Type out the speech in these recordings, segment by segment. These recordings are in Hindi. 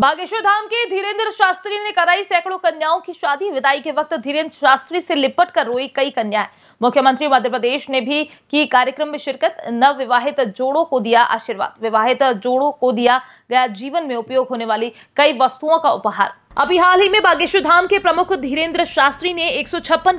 बागेश्वर धाम के धीरेन्द्र शास्त्री ने कराई सैकड़ों कन्याओं की शादी विदाई के वक्त धीरेन्द्र शास्त्री से लिपट कर रोई कई कन्याएं मुख्यमंत्री मध्य प्रदेश ने भी की कार्यक्रम में शिरकत नव विवाहित जोड़ों को दिया आशीर्वाद विवाहित जोड़ों को दिया गया जीवन में उपयोग होने वाली कई वस्तुओं का उपहार अभी हाल ही में बागेश्वर धाम के प्रमुख धीरेन्द्र शास्त्री ने एक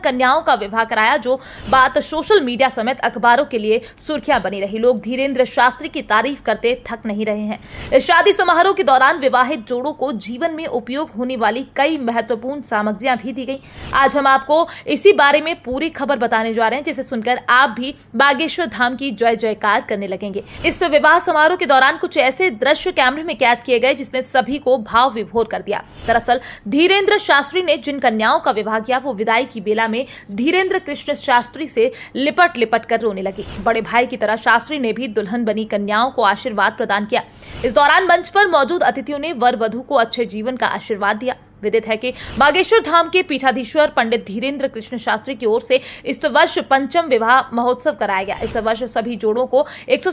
कन्याओं का विवाह कराया जो बात सोशल मीडिया समेत अखबारों के लिए सुर्खियां बनी रही लोग धीरेन्द्र शास्त्री की तारीफ करते थक नहीं रहे हैं इस शादी समारोह के दौरान विवाहित जोड़ों को जीवन में उपयोग होने वाली कई महत्वपूर्ण सामग्रियां भी दी गई आज हम आपको इसी बारे में पूरी खबर बताने जा रहे हैं जिसे सुनकर आप भी बागेश्वर धाम की जय जयकार करने लगेंगे इस विवाह समारोह के दौरान कुछ ऐसे दृश्य कैमरे में कैद किए गए जिसने सभी को भाव विभोर कर दिया दरअसल दरअसल धीरेन्द्र शास्त्री ने जिन कन्याओं का विवाह किया वो विदाई की बेला में धीरेन्द्र कृष्ण शास्त्री से लिपट लिपट कर रोने लगी बड़े भाई की तरह शास्त्री ने भी दुल्हन बनी कन्याओं को आशीर्वाद प्रदान किया इस दौरान मंच पर मौजूद अतिथियों ने वर वधु को अच्छे जीवन का आशीर्वाद दिया विदित है कि बागेश्वर धाम के पीठाधीश्वर पंडित धीरेन्द्र कृष्ण शास्त्री की ओर से इस वर्ष पंचम विवाह महोत्सव कराया गया इस वर्ष सभी जोड़ों को एक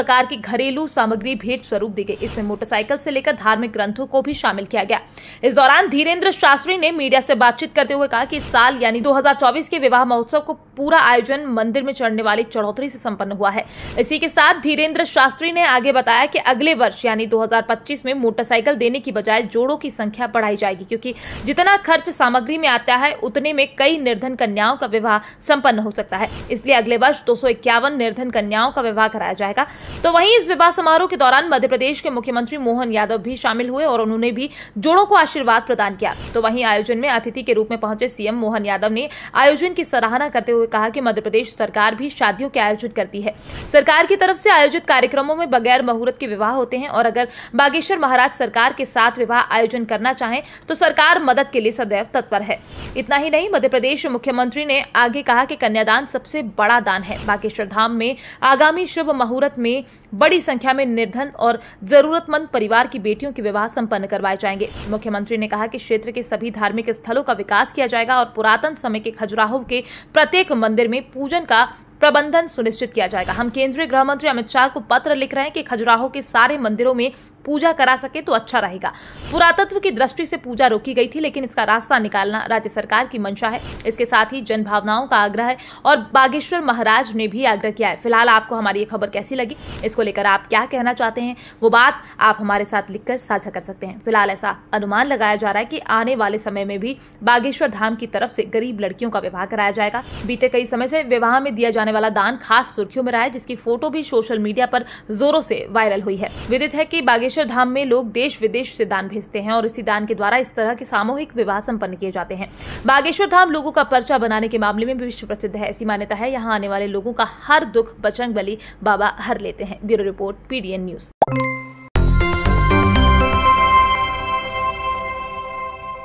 प्रकार की घरेलू सामग्री भेंट स्वरूप दी गई इसमें मोटरसाइकिल से लेकर धार्मिक ग्रंथों को भी शामिल किया गया इस दौरान धीरेन्द्र शास्त्री ने मीडिया से बातचीत करते हुए कहा कि इस साल यानी दो के विवाह महोत्सव को पूरा आयोजन मंदिर में चढ़ने वाली चढ़ोतरी से संपन्न हुआ है इसी के साथ धीरेन्द्र शास्त्री ने आगे बताया कि अगले वर्ष यानी दो में मोटरसाइकिल देने की बजाय जोड़ों की संख्या बढ़ाई जाए जाएगी क्योंकि जितना खर्च सामग्री में आता है उतने में कई निर्धन कन्याओं का विवाह संपन्न हो सकता है इसलिए अगले वर्ष दो निर्धन कन्याओं का विवाह कराया जाएगा तो वहीं इस विवाह समारोह के दौरान मध्य प्रदेश के मुख्यमंत्री मोहन यादव भी शामिल हुए और उन्होंने भी जोड़ों को आशीर्वाद प्रदान किया तो वहीं आयोजन में अतिथि के रूप में पहुंचे सीएम मोहन यादव ने आयोजन की सराहना करते हुए कहा कि मध्य प्रदेश सरकार भी शादियों के आयोजन करती है सरकार की तरफ से आयोजित कार्यक्रमों में बगैर मुहूर्त के विवाह होते हैं और अगर बागेश्वर महाराज सरकार के साथ विवाह आयोजन करना चाहें तो सरकार मदद के लिए सदैव तत्पर है इतना ही नहीं मध्य प्रदेश मुख्यमंत्री ने आगे कहा कि कन्यादान सबसे बड़ा दान है बागेश्वर धाम में आगामी शुभ मुहूर्त में बड़ी संख्या में निर्धन और जरूरतमंद परिवार की बेटियों के विवाह सम्पन्न करवाए जाएंगे मुख्यमंत्री ने कहा कि क्षेत्र के सभी धार्मिक स्थलों का विकास किया जाएगा और पुरातन समय के खजुराहो के प्रत्येक मंदिर में पूजन का प्रबंधन सुनिश्चित किया जाएगा हम केंद्रीय गृह मंत्री अमित शाह को पत्र लिख रहे हैं कि खजुराहो के सारे मंदिरों में पूजा करा सके तो अच्छा रहेगा पुरातत्व की दृष्टि से पूजा रोकी गई थी लेकिन इसका रास्ता निकालना राज्य सरकार की मंशा है इसके साथ ही जन भावनाओं का आग्रह है और बागेश्वर महाराज ने भी आग्रह किया है फिलहाल आपको हमारी ये खबर कैसी लगी इसको लेकर आप क्या कहना चाहते हैं वो बात आप हमारे साथ लिखकर साझा कर सकते हैं फिलहाल ऐसा अनुमान लगाया जा रहा है कि आने वाले समय में भी बागेश्वर धाम की तरफ से गरीब लड़कियों का विवाह कराया जाएगा बीते कई समय से विवाह में दिया जाने वाला दान खास सुर्खियों में रहा है जिसकी फोटो भी सोशल मीडिया पर जोरों से वायरल हुई है विदित है की बागेश्वर बागेश्वर धाम में लोग देश विदेश से दान भेजते हैं और इसी दान के द्वारा इस तरह के सामूहिक विवाह संपन्न किए जाते हैं बागेश्वर धाम लोगों का पर्चा बनाने के मामले में विश्व प्रसिद्ध है ऐसी मान्यता है यहाँ आने वाले लोगों का हर दुख बचंग बाबा हर लेते हैं ब्यूरो रिपोर्ट पीडीएन न्यूज